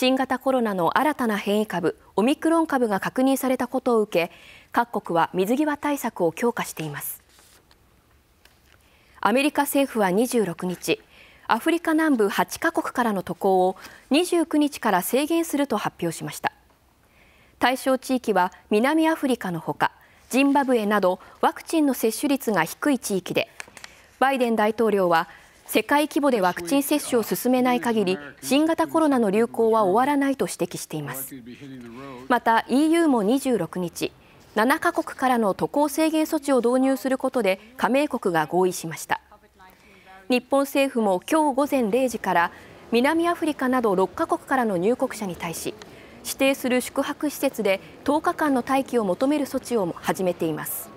新型コロナの新たな変異株オミクロン株が確認されたことを受け各国は水際対策を強化していますアメリカ政府は26日アフリカ南部8カ国からの渡航を29日から制限すると発表しました対象地域は南アフリカのほかジンバブエなどワクチンの接種率が低い地域でバイデン大統領は世界規模でワクチン接種を進めない限り新型コロナの流行は終わらないと指摘していますまた EU も26日7カ国からの渡航制限措置を導入することで加盟国が合意しました日本政府も今日午前0時から南アフリカなど6カ国からの入国者に対し指定する宿泊施設で10日間の待機を求める措置を始めています